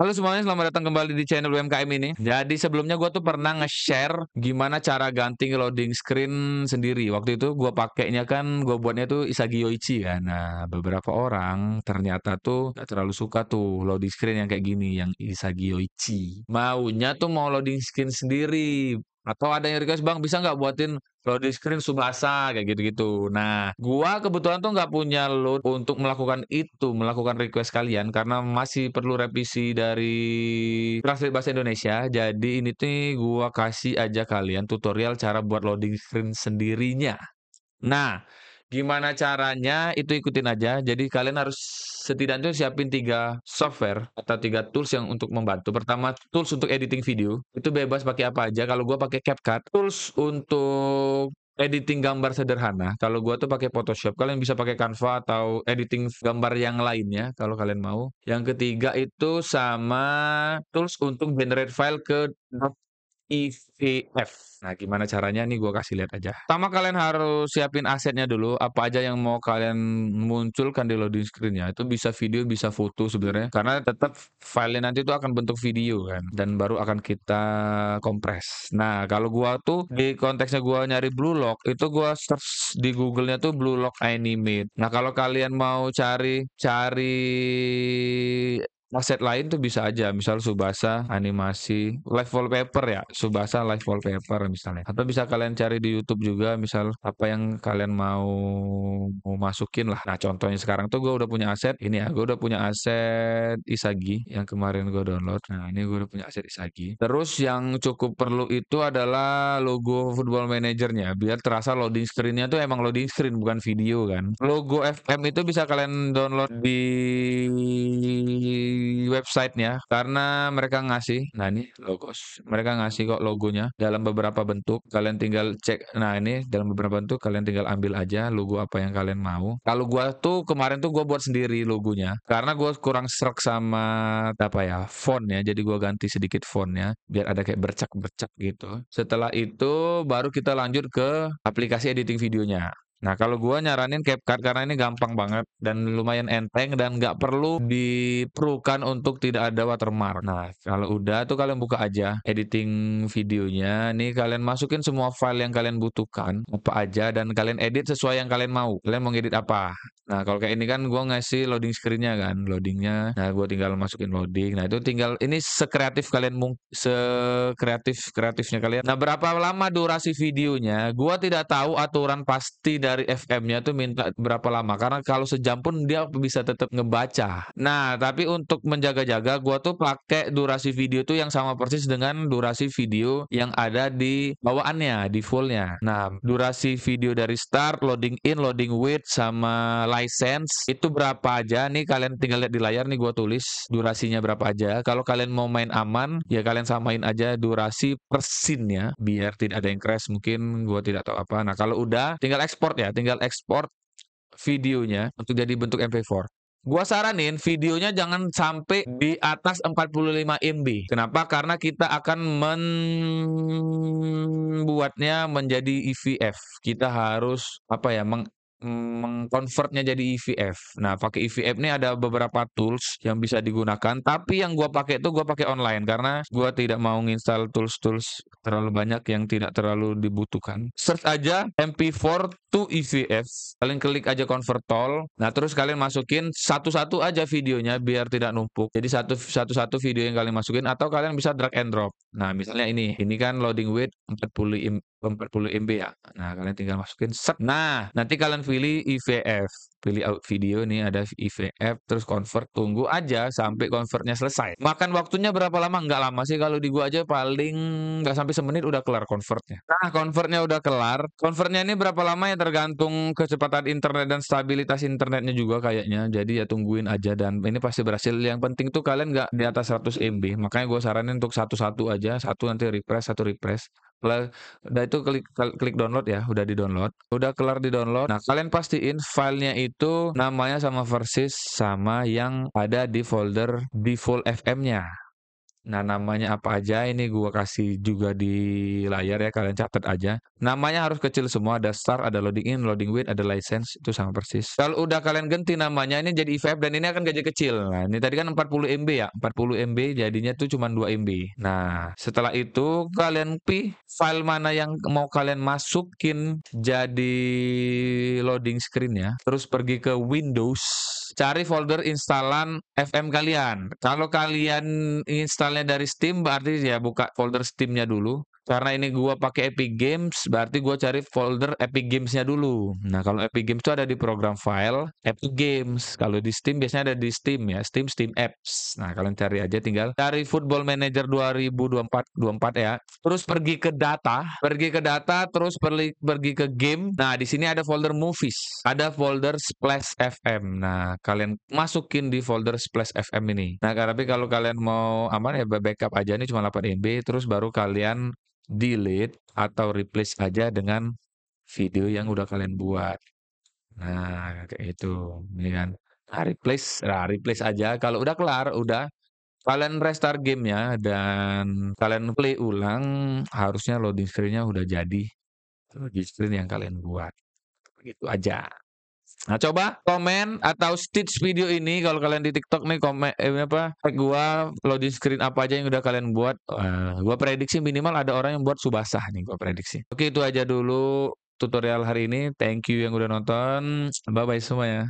Halo semuanya, selamat datang kembali di channel UMKM ini. Jadi sebelumnya gue tuh pernah nge-share gimana cara ganti loading screen sendiri. Waktu itu gue pakainya kan, gue buatnya tuh Isagi Yoichi ya. Nah, beberapa orang ternyata tuh gak terlalu suka tuh loading screen yang kayak gini, yang Isagi Yoichi. Maunya tuh mau loading screen sendiri atau ada yang request bang bisa nggak buatin load screen subasa kayak gitu-gitu nah gua kebetulan tuh nggak punya load untuk melakukan itu melakukan request kalian karena masih perlu revisi dari translate bahasa Indonesia jadi ini tuh gua kasih aja kalian tutorial cara buat loading screen sendirinya nah Gimana caranya itu ikutin aja. Jadi kalian harus setidaknya siapin tiga software atau tiga tools yang untuk membantu. Pertama tools untuk editing video itu bebas pakai apa aja. Kalau gue pakai CapCut, tools untuk editing gambar sederhana. Kalau gua tuh pakai Photoshop, kalian bisa pakai Canva atau editing gambar yang lainnya kalau kalian mau. Yang ketiga itu sama tools untuk generate file ke IVF. Nah, gimana caranya nih Gua kasih lihat aja. Pertama kalian harus siapin asetnya dulu, apa aja yang mau kalian munculkan di loading screen ya. Itu bisa video, bisa foto sebenarnya. Karena tetap filenya nanti itu akan bentuk video kan dan baru akan kita kompres. Nah, kalau gua tuh di konteksnya gua nyari blue lock, itu gua search di Google-nya tuh blue lock animate. Nah, kalau kalian mau cari cari aset lain tuh bisa aja misal Subasa animasi live wallpaper ya Subasa live wallpaper misalnya atau bisa kalian cari di YouTube juga misal apa yang kalian mau mau masukin lah nah contohnya sekarang tuh gue udah punya aset ini ya gue udah punya aset Isagi yang kemarin gue download nah ini gue udah punya aset Isagi terus yang cukup perlu itu adalah logo football manajernya biar terasa loading screennya tuh emang loading screen bukan video kan logo FM itu bisa kalian download di websitenya karena mereka ngasih nah ini logos mereka ngasih kok logonya dalam beberapa bentuk kalian tinggal cek nah ini dalam beberapa bentuk kalian tinggal ambil aja logo apa yang kalian mau kalau gua tuh kemarin tuh gua buat sendiri logonya karena gua kurang serak sama apa ya font ya jadi gua ganti sedikit fontnya biar ada kayak bercak-bercak gitu setelah itu baru kita lanjut ke aplikasi editing videonya Nah kalau gue nyaranin CapCut karena ini gampang banget dan lumayan enteng dan nggak perlu diperlukan untuk tidak ada watermark. Nah kalau udah tuh kalian buka aja editing videonya. Nih kalian masukin semua file yang kalian butuhkan apa aja dan kalian edit sesuai yang kalian mau. Kalian mau edit apa? Nah, kalau kayak ini kan gue ngasih loading screen kan, loadingnya. Nah, gue tinggal masukin loading. Nah, itu tinggal ini sekreatif kalian mung sekreatif kreatifnya kalian. Nah, berapa lama durasi videonya? Gue tidak tahu aturan pasti dari FM-nya tuh minta berapa lama karena kalau sejam pun dia bisa tetap ngebaca. Nah, tapi untuk menjaga-jaga gue tuh pakai durasi video tuh yang sama persis dengan durasi video yang ada di bawaannya, di fullnya. Nah, durasi video dari start, loading in, loading with sama license itu berapa aja nih kalian tinggal lihat di layar nih gue tulis durasinya berapa aja kalau kalian mau main aman ya kalian samain aja durasi persin ya biar tidak ada yang crash mungkin gue tidak tahu apa nah kalau udah tinggal export ya tinggal export videonya untuk jadi bentuk MP4 Gua saranin videonya jangan sampai di atas 45 MB. Kenapa? Karena kita akan membuatnya menjadi EVF. Kita harus apa ya meng mengkonvertnya jadi EVF. Nah, pakai EVF ini ada beberapa tools yang bisa digunakan, tapi yang gua pakai itu gua pakai online karena gua tidak mau nginstal tools-tools terlalu banyak yang tidak terlalu dibutuhkan. Search aja MP4 to EVF, kalian klik aja convert all. Nah, terus kalian masukin satu-satu aja videonya biar tidak numpuk. Jadi satu-satu video yang kalian masukin atau kalian bisa drag and drop. Nah, misalnya ini. Ini kan loading weight 40 40 MB ya. Nah, kalian tinggal masukin set. Nah, nanti kalian pilih IVF. E pilih out video nih ada IVF e terus convert tunggu aja sampai convertnya selesai. Makan waktunya berapa lama? Nggak lama sih kalau di gua aja paling nggak sampai semenit udah kelar convertnya. Nah, convertnya udah kelar. Convertnya ini berapa lama ya tergantung kecepatan internet dan stabilitas internetnya juga kayaknya. Jadi ya tungguin aja dan ini pasti berhasil. Yang penting tuh kalian nggak di atas 100 MB. Makanya gue saranin untuk satu-satu aja, satu nanti refresh, satu refresh. Udah itu klik, klik download ya, udah di download. Udah kelar di download. Nah kalian pastiin filenya itu namanya sama versi sama yang ada di folder default FM-nya. Nah, namanya apa aja ini gua kasih juga di layar ya, kalian catat aja. Namanya harus kecil semua, ada start, ada loading in, loading with, ada license, itu sama persis. Kalau udah kalian ganti namanya, ini jadi IVF e dan ini akan gaji kecil. Nah, ini tadi kan 40 MB ya, 40 MB jadinya tuh cuma 2 MB. Nah, setelah itu kalian pilih file mana yang mau kalian masukin jadi loading screen ya. Terus pergi ke Windows cari folder instalan FM kalian. Kalau kalian installnya dari Steam, berarti ya buka folder Steamnya dulu karena ini gua pakai Epic Games, berarti gua cari folder Epic Games-nya dulu. Nah, kalau Epic Games itu ada di program file Epic Games. Kalau di Steam biasanya ada di Steam ya, Steam Steam Apps. Nah, kalian cari aja tinggal cari Football Manager 2024 24 ya. Terus pergi ke data, pergi ke data, terus pergi, pergi ke game. Nah, di sini ada folder movies, ada folder Splash FM. Nah, kalian masukin di folder Splash FM ini. Nah, tapi kalau kalian mau aman ya backup aja ini cuma 8 MB terus baru kalian delete atau replace aja dengan video yang udah kalian buat. Nah, kayak itu, ini ya kan. Nah, replace, nah, replace aja. Kalau udah kelar, udah kalian restart game ya dan kalian play ulang, harusnya loading screen-nya udah jadi. Loading screen yang kalian buat. Begitu aja. Nah, coba komen atau stitch video ini kalau kalian di TikTok nih komen eh, apa gua loading screen apa aja yang udah kalian buat. Uh, gua prediksi minimal ada orang yang buat Subasah nih gua prediksi. Oke, itu aja dulu tutorial hari ini. Thank you yang udah nonton. Bye bye semua ya.